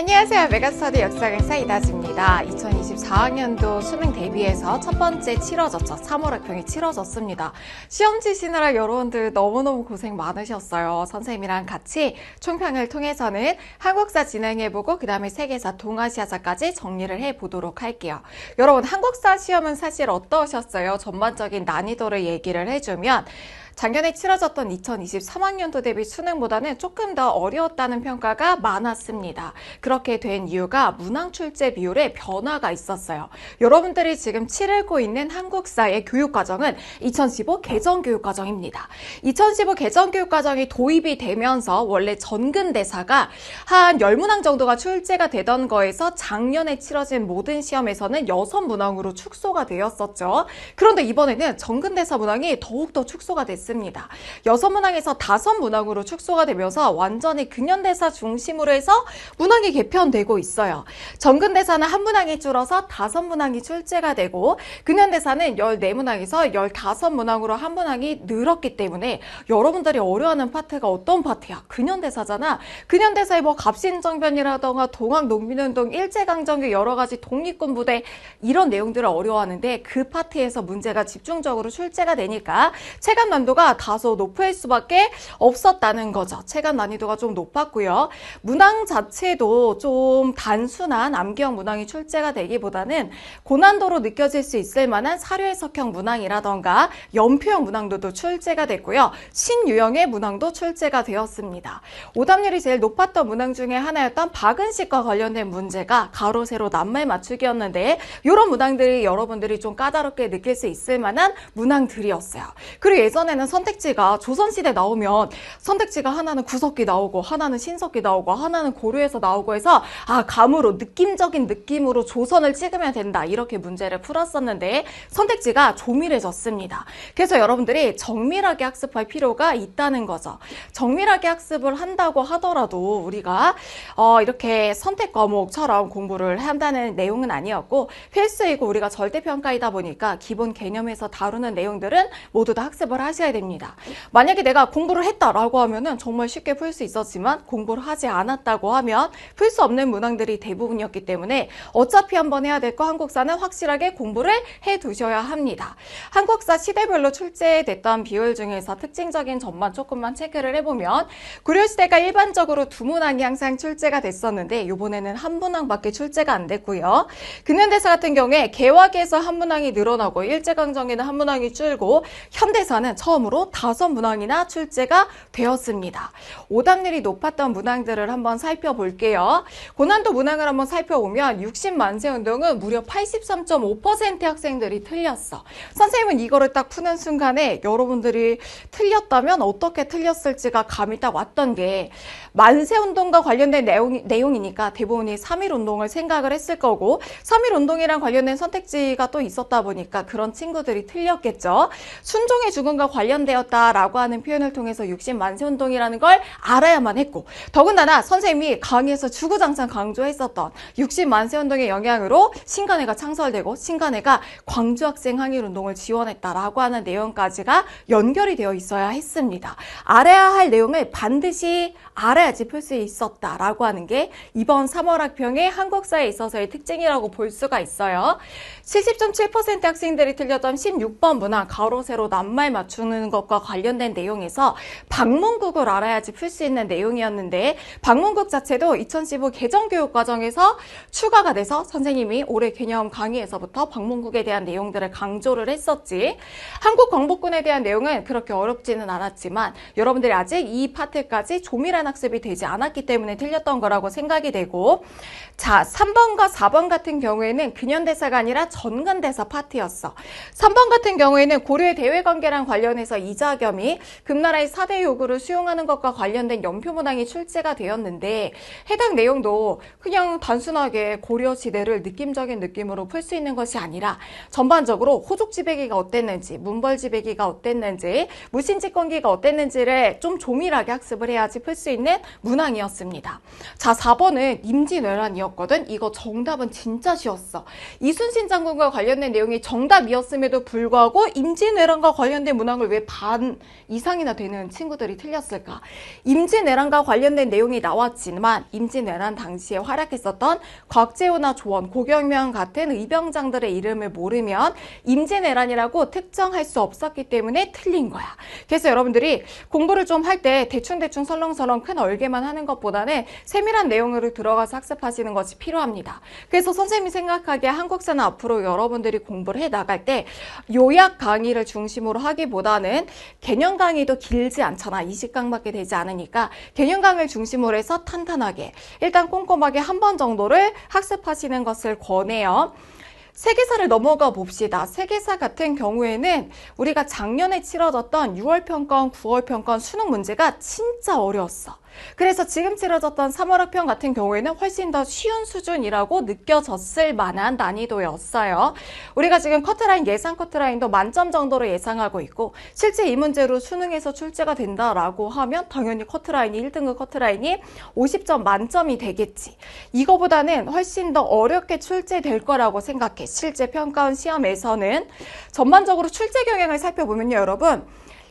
안녕하세요. 메가스터디 역사강사 이다지입니다. 2024학년도 수능 대비해서 첫 번째 치러졌죠. 3월 학평이 치러졌습니다. 시험 치시느라 여러분들 너무너무 고생 많으셨어요. 선생님이랑 같이 총평을 통해서는 한국사 진행해보고 그 다음에 세계사, 동아시아사까지 정리를 해보도록 할게요. 여러분 한국사 시험은 사실 어떠셨어요? 전반적인 난이도를 얘기를 해주면 작년에 치러졌던 2023학년도 대비 수능보다는 조금 더 어려웠다는 평가가 많았습니다. 그렇게 된 이유가 문항 출제 비율의 변화가 있었어요. 여러분들이 지금 치르고 있는 한국사의 교육과정은 2015 개정교육과정입니다. 2015 개정교육과정이 도입이 되면서 원래 전근대사가 한 10문항 정도가 출제가 되던 거에서 작년에 치러진 모든 시험에서는 6문항으로 축소가 되었었죠. 그런데 이번에는 전근대사 문항이 더욱더 축소가 됐습니다 있습니다. 여섯 문항에서 다섯 문항으로 축소가 되면서 완전히 근현대사 중심으로 해서 문항이 개편되고 있어요. 정근대사는 한 문항이 줄어서 다섯 문항이 출제가 되고 근현대사는 열네 문항에서 열다섯 문항으로 한 문항이 늘었기 때문에 여러분들이 어려워하는 파트가 어떤 파트야? 근현대사잖아. 근현대사의뭐 갑신정변이라던가 동학농민운동, 일제강점기 여러 가지 독립군 부대 이런 내용들을 어려워하는데 그 파트에서 문제가 집중적으로 출제가 되니까 체감 난도가 난이도가 다소 높을 수밖에 없었다는 거죠. 체감 난이도가 좀 높았고요. 문항 자체도 좀 단순한 암기형 문항이 출제가 되기보다는 고난도로 느껴질 수 있을 만한 사료해석형 문항이라던가 연표형 문항도 출제가 됐고요. 신유형의 문항도 출제가 되었습니다. 오답률이 제일 높았던 문항 중에 하나였던 박은식과 관련된 문제가 가로 세로 남매 맞추기였는데 이런 문항들이 여러분들이 좀 까다롭게 느낄 수 있을 만한 문항들이었어요. 그리고 예전에는 선택지가 조선시대 나오면 선택지가 하나는 구석기 나오고 하나는 신석기 나오고 하나는 고려에서 나오고 해서 아 감으로 느낌적인 느낌으로 조선을 찍으면 된다 이렇게 문제를 풀었었는데 선택지가 조밀해졌습니다. 그래서 여러분들이 정밀하게 학습할 필요가 있다는 거죠. 정밀하게 학습을 한다고 하더라도 우리가 어, 이렇게 선택 과목처럼 공부를 한다는 내용은 아니었고 필수이고 우리가 절대평가이다 보니까 기본 개념에서 다루는 내용들은 모두 다 학습을 하셔야 하야 됩니다. 만약에 내가 공부를 했다라고 하면은 정말 쉽게 풀 수 있었지만 공부를 하지 않았다고 하면 풀 수 없는 문항들이 대부분이었기 때문에 어차피 한번 해야 될 거 한국사는 확실하게 공부를 해 두셔야 합니다. 한국사 시대별로 출제됐던 비율 중에서 특징적인 점만 조금만 체크를 해보면 고려시대가 일반적으로 두 문항이 항상 출제가 됐었는데 이번에는 한 문항밖에 출제가 안 됐고요. 근현대사 같은 경우에 개화기에서 한 문항이 늘어나고 일제강점기는 한 문항이 줄고 현대사는 처음 처음으로 다섯 문항이나 출제가 되었습니다. 오답률이 높았던 문항들을 한번 살펴볼게요. 고난도 문항을 한번 살펴보면 60만세 운동은 무려 83.5% 학생들이 틀렸어. 선생님은 이거를 딱 푸는 순간에 여러분들이 틀렸다면 어떻게 틀렸을지가 감이 딱 왔던 게 만세 운동과 관련된 내용, 내용이니까 대부분이 3일 운동을 생각을 했을 거고 3일 운동이랑 관련된 선택지가 또 있었다 보니까 그런 친구들이 틀렸겠죠. 순종의 죽음과 관련 관련되었다라고 하는 표현을 통해서 60만세 운동이라는 걸 알아야만 했고 더군다나 선생님이 강의에서 주구장창 강조했었던 60만세 운동의 영향으로 신간회가 창설되고 신간회가 광주학생 항일 운동을 지원했다라고 하는 내용까지가 연결이 되어 있어야 했습니다. 알아야 할 내용을 반드시 알아야지 풀 수 있었다라고 하는 게 이번 3월 학평의 한국사에 있어서의 특징이라고 볼 수가 있어요. 70.7% 학생들이 틀렸던 16번 문항 가로 세로 낱말 맞추는 나누는 것과 관련된 내용에서 방문국을 알아야지 풀 수 있는 내용이었는데 방문국 자체도 2015 개정 교육 과정에서 추가가 돼서 선생님이 올해 개념 강의에서부터 방문국에 대한 내용들을 강조를 했었지 한국 광복군에 대한 내용은 그렇게 어렵지는 않았지만 여러분들이 아직 이 파트까지 조밀한 학습이 되지 않았기 때문에 틀렸던 거라고 생각이 되고 자 3번과 4번 같은 경우에는 근현대사가 아니라 전근대사 파트였어 3번 같은 경우에는 고려의 대외관계랑 관련해서 대해서 이자겸이 금나라의 4대 요구를 수용하는 것과 관련된 연표 문항이 출제가 되었는데 해당 내용도 그냥 단순하게 고려 시대를 느낌적인 느낌으로 풀 수 있는 것이 아니라 전반적으로 호족 지배기가 어땠는지 문벌 지배기가 어땠는지 무신집권기가 어땠는지를 좀 조밀하게 학습을 해야지 풀 수 있는 문항이었습니다. 자 4번은 임진왜란이었거든. 이거 정답은 진짜 쉬웠어. 이순신 장군과 관련된 내용이 정답이었음에도 불구하고 임진왜란과 관련된 문항을 왜 왜반 이상이나 되는 친구들이 틀렸을까? 임진왜란과 관련된 내용이 나왔지만 임진왜란 당시에 활약했었던 곽재우나 조원, 고경명 같은 의병장들의 이름을 모르면 임진왜란이라고 특정할 수 없었기 때문에 틀린 거야. 그래서 여러분들이 공부를 좀 할 때 대충대충 설렁설렁 큰 얼개만 하는 것보다는 세밀한 내용으로 들어가서 학습하시는 것이 필요합니다. 그래서 선생님이 생각하기에 한국사는 앞으로 여러분들이 공부를 해 나갈 때 요약 강의를 중심으로 하기보다는 경는 개념 강의도 길지 않잖아. 20강밖에 되지 않으니까 개념 강의를 중심으로 해서 탄탄하게 일단 꼼꼼하게 한 번 정도를 학습하시는 것을 권해요. 세계사를 넘어가 봅시다. 세계사 같은 경우에는 우리가 작년에 치러졌던 6월 평가원, 9월 평가원 수능 문제가 진짜 어려웠어. 그래서 지금 치러졌던 3월 학평 같은 경우에는 훨씬 더 쉬운 수준이라고 느껴졌을 만한 난이도였어요. 우리가 지금 커트라인 예상 커트라인도 만점 정도로 예상하고 있고 실제 이 문제로 수능에서 출제가 된다라고 하면 당연히 커트라인이 1등급 커트라인이 50점 만점이 되겠지. 이거보다는 훨씬 더 어렵게 출제될 거라고 생각해. 실제 평가원 시험에서는 전반적으로 출제 경향을 살펴보면요, 여러분.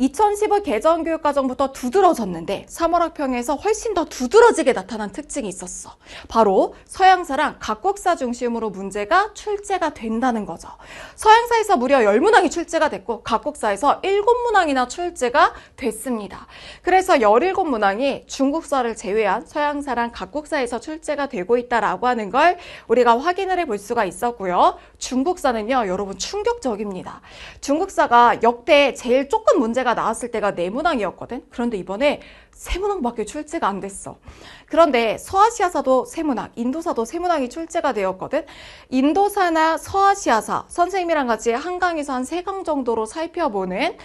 2015 개정교육과정부터 두드러졌는데 3월 학평에서 훨씬 더 두드러지게 나타난 특징이 있었어. 바로 서양사랑 각국사 중심으로 문제가 출제가 된다는 거죠. 서양사에서 무려 10문항이 출제가 됐고 각국사에서 7문항이나 출제가 됐습니다. 그래서 17문항이 중국사를 제외한 서양사랑 각국사에서 출제가 되고 있다라고 하는 걸 우리가 확인을 해 볼 수가 있었고요. 중국사는요. 여러분 충격적입니다. 중국사가 역대 제일 조금 문제가 제가 나왔을 때가 네 문항이었거든. 그런데 이번에 세 문항밖에 출제가 안 됐어. 그런데 서아시아사도 세 문항, 인도사도 세 문항이 출제가 되었거든. 인도사나 서아시아사 선생님이랑 같이 한 강에서 한세강 정도로 살펴보는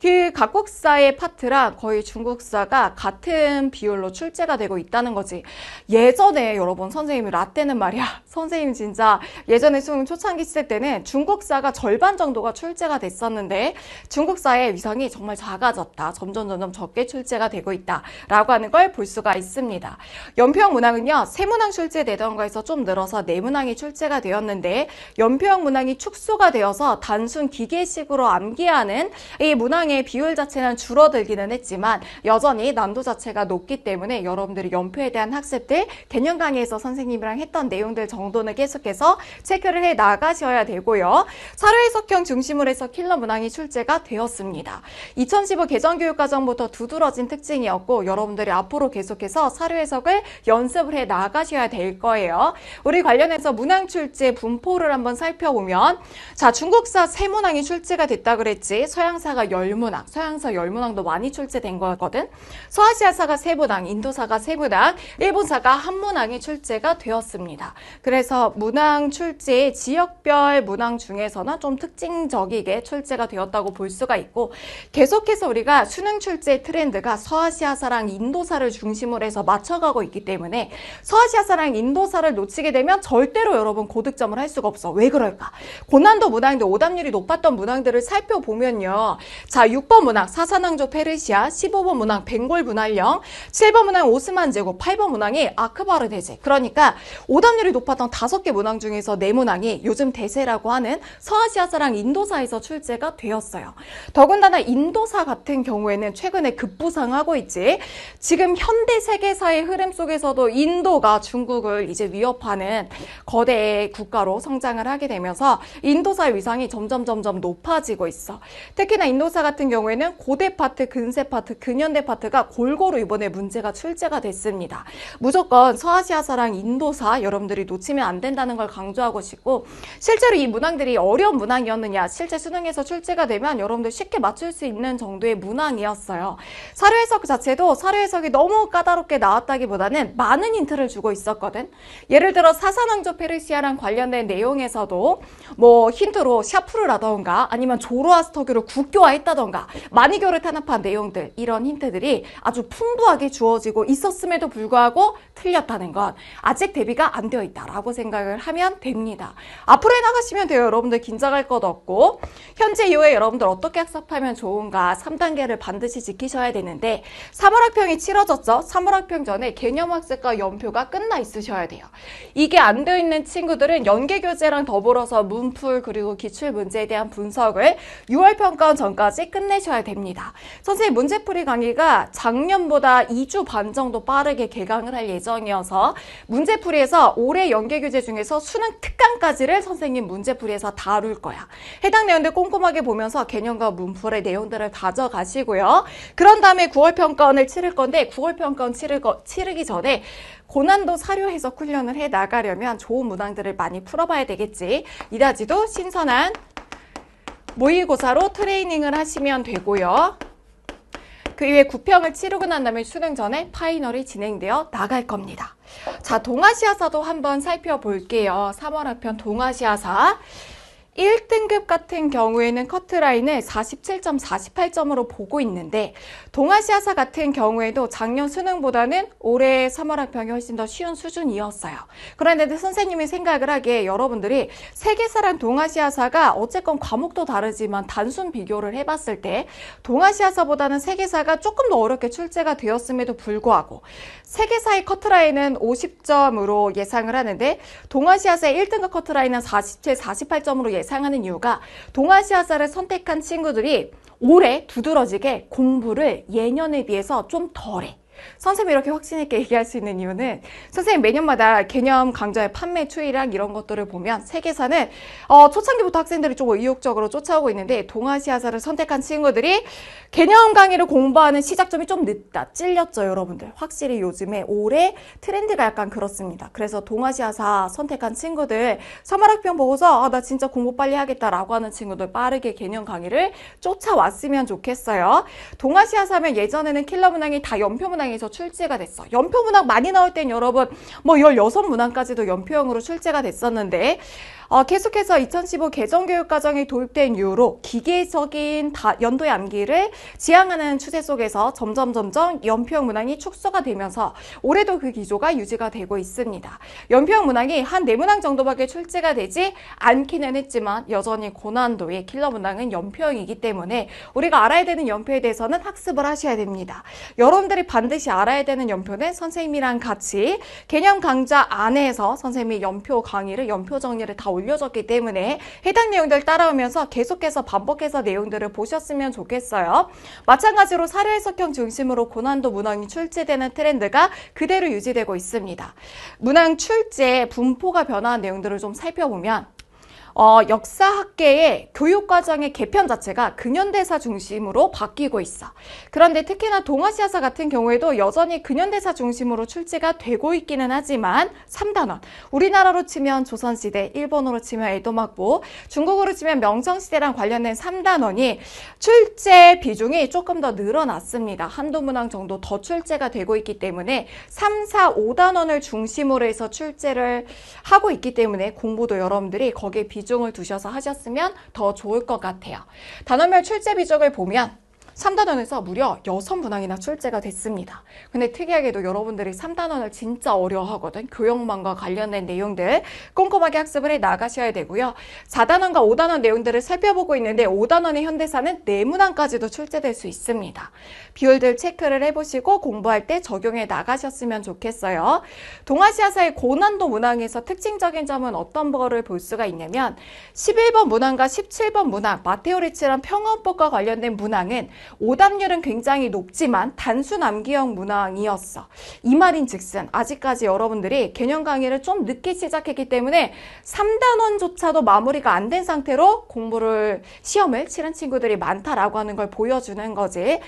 그 각국사의 파트랑 거의 중국사가 같은 비율로 출제가 되고 있다는 거지. 예전에 여러분 선생님이 라떼는 말이야. 선생님 진짜 예전에 수능 초창기 시절 때는 중국사가 절반 정도가 출제가 됐었는데 중국사의 위상이 정말 작아졌다. 점점 점점 적게 출제가 되고 있다라고 하는 걸 볼 수가 있습니다. 연평 문항은요. 세 문항 출제되던 거에서 좀 늘어서 네 문항이 출제가 되었는데 연평 문항이 축소가 되어서 단순 기계식으로 암기하는 이 문항 등의 비율 자체는 줄어들기는 했지만 여전히 난도 자체가 높기 때문에 여러분들이 연표에 대한 학습들 개념 강의에서 선생님이랑 했던 내용들 정도는 계속해서 체크를 해 나가셔야 되고요. 사료해석형 중심으로 해서 킬러 문항이 출제가 되었습니다. 2015 개정 교육과정부터 두드러진 특징이었고 여러분들이 앞으로 계속해서 사료해석을 연습을 해 나가셔야 될 거예요. 우리 관련해서 문항 출제 분포를 한번 살펴보면 자 중국사 세 문항이 출제가 됐다 그랬지 서양사가 열 열문학, 서양서 열문학도 많이 출제된 거거든. 서아시아사가 세문학, 인도사가 세문학, 일본사가 한문학이 출제가 되었습니다. 그래서 문항 출제 지역별 문항 중에서는 좀 특징적이게 출제가 되었다고 볼 수가 있고 계속해서 우리가 수능 출제 트렌드가 서아시아사랑 인도사를 중심으로 해서 맞춰가고 있기 때문에 서아시아사랑 인도사를 놓치게 되면 절대로 여러분 고득점을 할 수가 없어. 왜 그럴까? 고난도 문항데 오답률이 높았던 문항들을 살펴보면요. 자, 6번 문항 사산왕조 페르시아, 15번 문항 벵골 분할령, 7번 문항 오스만 제국, 8번 문항이 아크바르 대제. 그러니까 오답률이 높았던 5개 문항 중에서 4문항이 요즘 대세라고 하는 서아시아사랑 인도사에서 출제가 되었어요. 더군다나 인도사 같은 경우에는 최근에 급부상하고 있지. 지금 현대 세계사의 흐름 속에서도 인도가 중국을 이제 위협하는 거대 국가로 성장을 하게 되면서 인도사의 위상이 점점 점점 높아지고 있어. 특히나 인도사 같은 같은 경우에는 고대 파트, 근세 파트, 근현대 파트가 골고루 이번에 문제가 출제가 됐습니다. 무조건 서아시아사랑 인도사 여러분들이 놓치면 안 된다는 걸 강조하고 싶고 실제로 이 문항들이 어려운 문항이었느냐 실제 수능에서 출제가 되면 여러분들 쉽게 맞출 수 있는 정도의 문항이었어요. 사료 해석 자체도 사료 해석이 너무 까다롭게 나왔다기보다는 많은 힌트를 주고 있었거든. 예를 들어 사산왕조 페르시아랑 관련된 내용에서도 뭐 힌트로 샤프르라던가 아니면 조로아스터교를 국교화했다던가 라던가 마니교를 탄압한 내용들 이런 힌트들이 아주 풍부하게 주어지고 있었음에도 불구하고 틀렸다는 건 아직 대비가 안 되어 있다라고 생각을 하면 됩니다. 앞으로에 나가시면 돼요. 여러분들 긴장할 것 없고 현재 이후에 여러분들 어떻게 학습하면 좋은가 3단계를 반드시 지키셔야 되는데 3월 학평이 치러졌죠. 3월 학평 전에 개념 학습과 연표가 끝나 있으셔야 돼요. 이게 안 되어 있는 친구들은 연계 교재랑 더불어서 문풀 그리고 기출 문제에 대한 분석을 6월 평가원 전까지 끝내셔야 됩니다. 선생님 문제풀이 강의가 작년보다 2주 반 정도 빠르게 개강을 할 예정이어서 문제풀이에서 올해 연계교재 중에서 수능 특강까지를 선생님 문제풀이에서 다룰 거야. 해당 내용들 꼼꼼하게 보면서 개념과 문풀의 내용들을 가져가시고요. 그런 다음에 9월 평가원을 치를 건데 9월 평가원 치르, 치르기 전에 고난도 사료 해석 훈련을 해 나가려면 좋은 문항들을 많이 풀어봐야 되겠지. 이다지도 신선한 모의고사로 트레이닝을 하시면 되고요. 그이후에 구평을 치르고 난 다음에 수능 전에 파이널이 진행되어 나갈 겁니다. 자, 동아시아사도 한번 살펴볼게요. 3월 학편 동아시아사. 1등급 같은 경우에는 커트라인을 47.48점으로 보고 있는데 동아시아사 같은 경우에도 작년 수능보다는 올해 3월 학평이 훨씬 더 쉬운 수준이었어요. 그런데도 선생님이 생각을 하기에 여러분들이 세계사랑 동아시아사가 어쨌건 과목도 다르지만 단순 비교를 해봤을 때 동아시아사보다는 세계사가 조금 더 어렵게 출제가 되었음에도 불구하고 세계사의 커트라인은 50점으로 예상을 하는데 동아시아사의 1등급 커트라인은 47, 48점으로 예상 상하는 이유가 동아시아사를 선택한 친구들이 올해 두드러지게 공부를 예년에 비해서 좀 덜해. 선생님이 이렇게 확신 있게 얘기할 수 있는 이유는 선생님 매년마다 개념 강좌의 판매 추이랑 이런 것들을 보면 세계사는 어, 초창기부터 학생들이 조금 의욕적으로 쫓아오고 있는데 동아시아사를 선택한 친구들이 개념 강의를 공부하는 시작점이 좀 늦다 찔렸죠 여러분들 확실히 요즘에 올해 트렌드가 약간 그렇습니다 그래서 동아시아사 선택한 친구들 3월 학평 보고서 아, 나 진짜 공부 빨리 하겠다라고 하는 친구들 빠르게 개념 강의를 쫓아왔으면 좋겠어요 동아시아사면 예전에는 킬러 문항이 다 연표 문항이 문항에서 출제가 됐어. 연표 문항 많이 나올 땐 여러분 뭐 16문항까지도 연표형으로 출제가 됐었는데 어, 계속해서 2015 개정 교육 과정이 도입된 이후로 기계적인 다, 연도의 암기를 지향하는 추세 속에서 점점 점점 연평 문항이 축소가 되면서 올해도 그 기조가 유지가 되고 있습니다. 연평 문항이 한 네 문항 정도밖에 출제가 되지 않기는 했지만 여전히 고난도의 킬러 문항은 연평이기 때문에 우리가 알아야 되는 연표에 대해서는 학습을 하셔야 됩니다. 여러분들이 반드시 알아야 되는 연표는 선생님이랑 같이 개념 강좌 안에서 선생님이 연표 강의를 연표 정리를 다 올려줬기 때문에 해당 내용들 따라오면서 계속해서 반복해서 내용들을 보셨으면 좋겠어요. 마찬가지로 사료 해석형 중심으로 고난도 문항이 출제되는 트렌드가 그대로 유지되고 있습니다. 문항 출제 분포가 변화한 내용들을 좀 살펴보면 어, 역사학계의 교육과정의 개편 자체가 근현대사 중심으로 바뀌고 있어. 그런데 특히나 동아시아사 같은 경우에도 여전히 근현대사 중심으로 출제가 되고 있기는 하지만 3단원. 우리나라로 치면 조선시대, 일본어로 치면 에도막부, 중국어로 치면 명성시대랑 관련된 3단원이 출제 비중이 조금 더 늘어났습니다. 한도문항 정도 더 출제가 되고 있기 때문에 3, 4, 5단원을 중심으로 해서 출제를 하고 있기 때문에 공부도 여러분들이 거기에 비 비중을 두셔서 하셨으면 더 좋을 것 같아요. 단원별 출제 비중을 보면 3단원에서 무려 6문항이나 출제가 됐습니다. 근데 특이하게도 여러분들이 3단원을 진짜 어려워하거든. 교육망과 관련된 내용들 꼼꼼하게 학습을 해 나가셔야 되고요. 4단원과 5단원 내용들을 살펴보고 있는데 5단원의 현대사는 4문항까지도 출제될 수 있습니다. 비율들 체크를 해보시고 공부할 때 적용해 나가셨으면 좋겠어요. 동아시아사의 고난도 문항에서 특징적인 점은 어떤 거를 볼 수가 있냐면 11번 문항과 17번 문항, 마테오리치란 평원법과 관련된 문항은 오답률은 굉장히 높지만 단순 암기형 문항이었어. 이 말인즉슨 아직까지 여러분들이 개념 강의를 좀 늦게 시작했기 때문에 3단원조차도 마무리가 안 된 상태로 공부를 시험을 치른 친구들이 많다라고 하는 걸 보여주는 거지.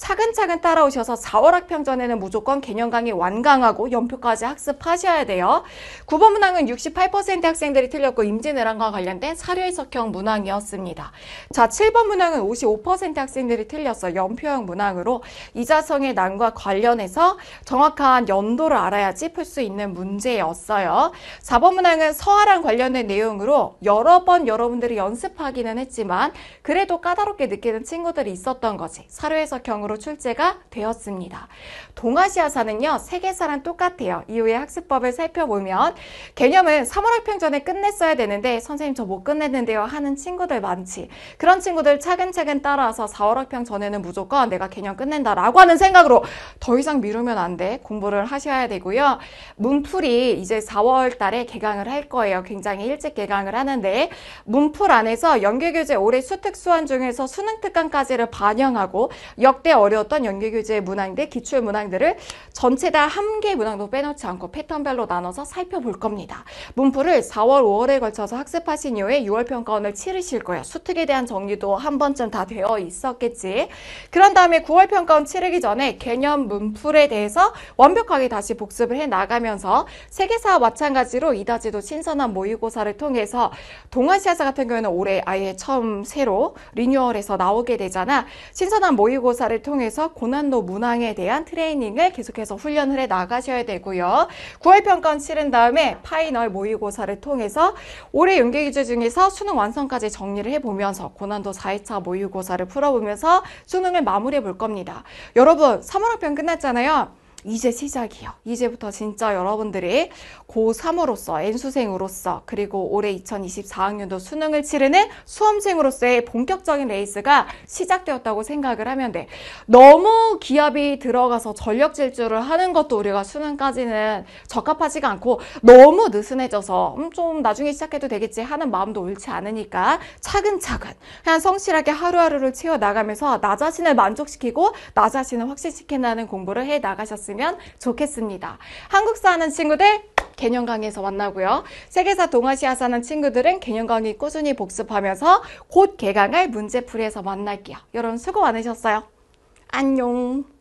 차근차근 따라오셔서 4월 학평 전에는 무조건 개념 강의 완강하고 연표까지 학습하셔야 돼요. 9번 문항은 68% 학생들이 틀렸고 임진왜란과 관련된 사료 해석형 문항이었습니다. 자, 7번 문항은 55% 학생들이 틀렸어 연표형 문항으로 이자성의 난과 관련해서 정확한 연도를 알아야지 풀 수 있는 문제였어요. 4번 문항은 서화랑 관련된 내용으로 여러 번 여러분들이 연습하기는 했지만 그래도 까다롭게 느끼는 친구들이 있었던 거지. 사료 해석형으로 내용로 출제가 되었습니다. 동아시아사는요, 세계사랑 똑같아요. 이후에 학습법을 살펴보면 개념은 3월 학평 전에 끝냈어야 되는데 선생님 저 못 끝냈는데요 하는 친구들 많지. 그런 친구들 차근차근 따라서 4월 학평 전에는 무조건 내가 개념 끝낸다라고 하는 생각으로 더 이상 미루면 안 돼. 공부를 하셔야 되고요. 문풀이 이제 4월 달에 개강을 할 거예요. 굉장히 일찍 개강을 하는데 문풀 안에서 연계교재 올해 수특 수완 중에서 수능 특강까지를 반영하고 역대 어려웠던 연계교재 문항인데 기출 문항들을 전체 다 한개 문항도 빼놓지 않고 패턴별로 나눠서 살펴볼 겁니다. 문풀을 4월, 5월에 걸쳐서 학습하신 이후에 6월 평가원을 치르실 거예요. 수특에 대한 정리도 한 번쯤 다 되어 있었겠지. 그런 다음에 9월 평가원 치르기 전에 개념 문풀에 대해서 완벽하게 다시 복습을 해 나가면서 세계사와 마찬가지로 이다지도 신선한 모의고사를 통해서 동아시아사 같은 경우에는 올해 아예 처음 새로 리뉴얼해서 나오게 되잖아. 신선한 모의고사를 강좌를 통해서 고난도 문항에 대한 트레이닝을 계속해서 훈련을 해 나가셔야 되고요. 9월 평가원 치른 다음에 파이널 모의고사를 통해서 올해 연계 기제 중에서 수능 완성까지 정리를 해보면서 고난도 4회차 모의고사를 풀어보면서 수능을 마무리해 볼 겁니다. 여러분 3월 학평 끝났잖아요. 이제 시작이요. 이제부터 진짜 여러분들이 고3으로서, N수생으로서, 그리고 올해 2024학년도 수능을 치르는 수험생으로서의 본격적인 레이스가 시작되었다고 생각을 하면 돼. 너무 기압이 들어가서 전력 질주를 하는 것도 우리가 수능까지는 적합하지가 않고 너무 느슨해져서 음, 좀 나중에 시작해도 되겠지 하는 마음도 옳지 않으니까 차근차근 그냥 성실하게 하루하루를 채워나가면서 나 자신을 만족시키고 나 자신을 확신시킨다는 공부를 해나가셨습니 주셨으면 좋겠습니다. 한국 사는 하 친구들 개념 강의에서 만나고요. 세계사 동아시아 사는 친구들은 개념 강의 꾸준히 복습하면서 곧 개강할 문제풀이에서 만날게요. 여러분 수고 많으셨어요. 안녕.